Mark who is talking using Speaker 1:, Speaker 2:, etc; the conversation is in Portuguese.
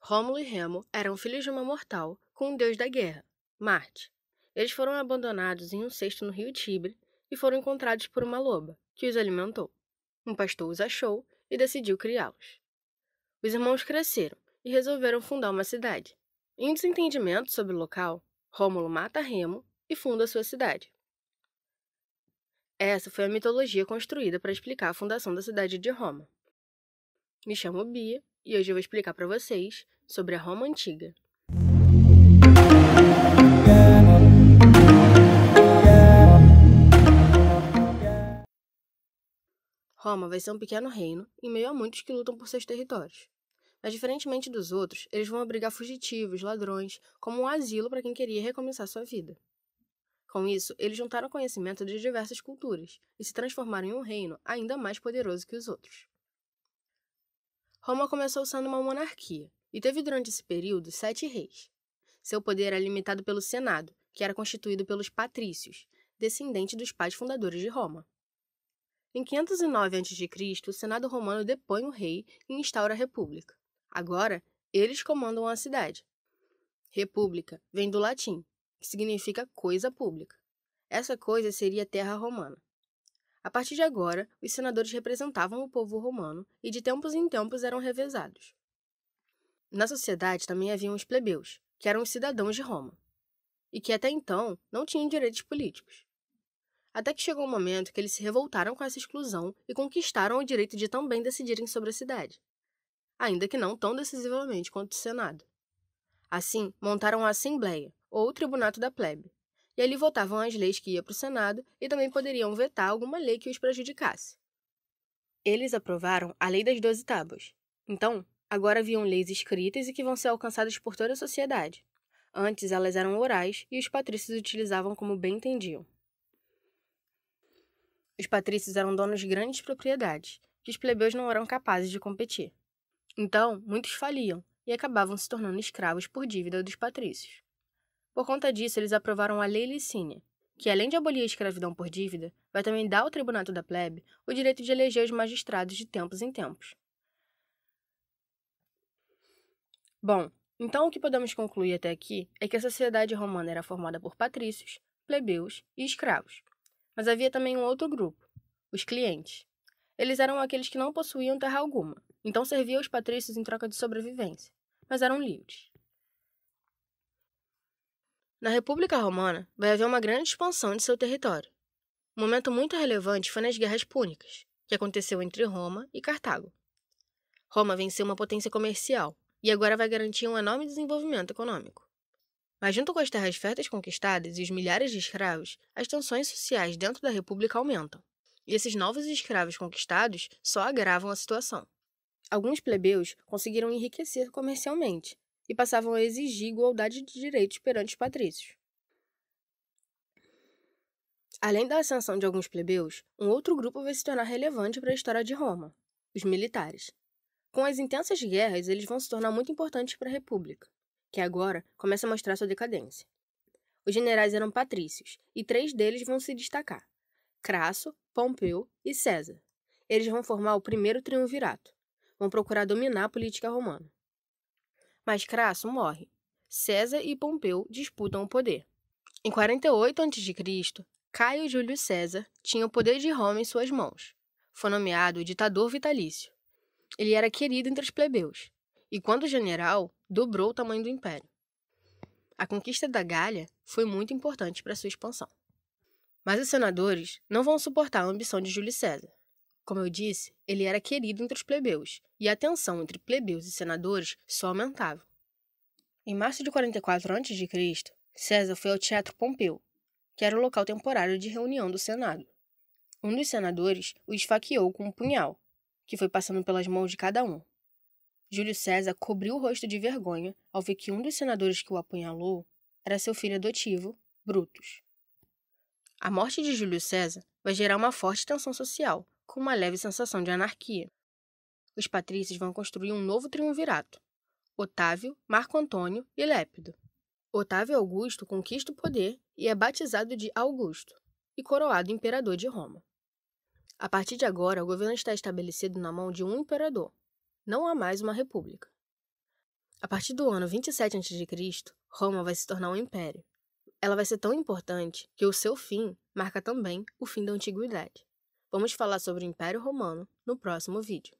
Speaker 1: Rômulo e Remo eram filhos de uma mortal com um deus da guerra, Marte. Eles foram abandonados em um cesto no rio Tibre e foram encontrados por uma loba, que os alimentou. Um pastor os achou e decidiu criá-los. Os irmãos cresceram e resolveram fundar uma cidade. Em um desentendimento sobre o local, Rômulo mata Remo e funda sua cidade. Essa foi a mitologia construída para explicar a fundação da cidade de Roma. Me chamo Bia e hoje eu vou explicar para vocês sobre a Roma Antiga. Roma vai ser um pequeno reino em meio a muitos que lutam por seus territórios. Mas, diferentemente dos outros, eles vão abrigar fugitivos, ladrões, como um asilo para quem queria recomeçar sua vida. Com isso, eles juntaram conhecimento de diversas culturas e se transformaram em um reino ainda mais poderoso que os outros. Roma começou sendo uma monarquia e teve durante esse período sete reis. Seu poder era limitado pelo Senado, que era constituído pelos patrícios, descendente dos pais fundadores de Roma. Em 509 a.C., o Senado romano depõe o rei e instaura a República. Agora, eles comandam a cidade. República vem do latim, que significa coisa pública. Essa coisa seria terra romana. A partir de agora, os senadores representavam o povo romano e de tempos em tempos eram revezados. Na sociedade também haviam os plebeus, que eram os cidadãos de Roma, e que até então não tinham direitos políticos. Até que chegou um momento que eles se revoltaram com essa exclusão e conquistaram o direito de também decidirem sobre a cidade, ainda que não tão decisivamente quanto o Senado. Assim, montaram a Assembleia, ou Tribunato da Plebe, e ali votavam as leis que iam para o Senado e também poderiam vetar alguma lei que os prejudicasse. Eles aprovaram a Lei das Doze Tábuas. Então, agora haviam leis escritas e que vão ser alcançadas por toda a sociedade. Antes elas eram orais e os patrícios utilizavam como bem entendiam. Os patrícios eram donos de grandes propriedades, que os plebeus não eram capazes de competir. Então, muitos faliam e acabavam se tornando escravos por dívida dos patrícios. Por conta disso, eles aprovaram a Lei Licínia, que além de abolir a escravidão por dívida, vai também dar ao tribunato da plebe o direito de eleger os magistrados de tempos em tempos. Bom, então o que podemos concluir até aqui é que a sociedade romana era formada por patrícios, plebeus e escravos. Mas havia também um outro grupo, os clientes. Eles eram aqueles que não possuíam terra alguma, então serviam aos patrícios em troca de sobrevivência, mas eram livres na República Romana vai haver uma grande expansão de seu território. Um momento muito relevante foi nas Guerras Púnicas, que aconteceu entre Roma e Cartago. Roma venceu uma potência comercial e agora vai garantir um enorme desenvolvimento econômico. Mas, junto com as terras férteis conquistadas e os milhares de escravos, as tensões sociais dentro da República aumentam, e esses novos escravos conquistados só agravam a situação. Alguns plebeus conseguiram enriquecer comercialmente, e passavam a exigir igualdade de direitos perante os patrícios. Além da ascensão de alguns plebeus, um outro grupo vai se tornar relevante para a história de Roma: os militares. Com as intensas guerras, eles vão se tornar muito importantes para a República, que agora começa a mostrar sua decadência. Os generais eram patrícios, e três deles vão se destacar: Crasso, Pompeu e César. Eles vão formar o primeiro triunvirato. Vão procurar dominar a política romana mas Crasso morre. César e Pompeu disputam o poder. Em 48 a.C., Caio Júlio César tinha o poder de Roma em suas mãos. Foi nomeado ditador vitalício. Ele era querido entre os plebeus, e quando general, dobrou o tamanho do império. A conquista da Gália foi muito importante para sua expansão. Mas os senadores não vão suportar a ambição de Júlio César. Como eu disse, ele era querido entre os plebeus, e a tensão entre plebeus e senadores só aumentava. Em março de 44 a.C., César foi ao Teatro Pompeu, que era o local temporário de reunião do Senado. Um dos senadores o esfaqueou com um punhal, que foi passando pelas mãos de cada um. Júlio César cobriu o rosto de vergonha ao ver que um dos senadores que o apunhalou era seu filho adotivo, Brutus. A morte de Júlio César vai gerar uma forte tensão social com uma leve sensação de anarquia. Os patrícios vão construir um novo triunvirato: Otávio, Marco Antônio e Lépido. Otávio Augusto conquista o poder e é batizado de Augusto e coroado imperador de Roma. A partir de agora, o governo está estabelecido na mão de um imperador. Não há mais uma república. A partir do ano 27 a.C., Roma vai se tornar um império. Ela vai ser tão importante que o seu fim marca também o fim da antiguidade. Vamos falar sobre o Império Romano no próximo vídeo.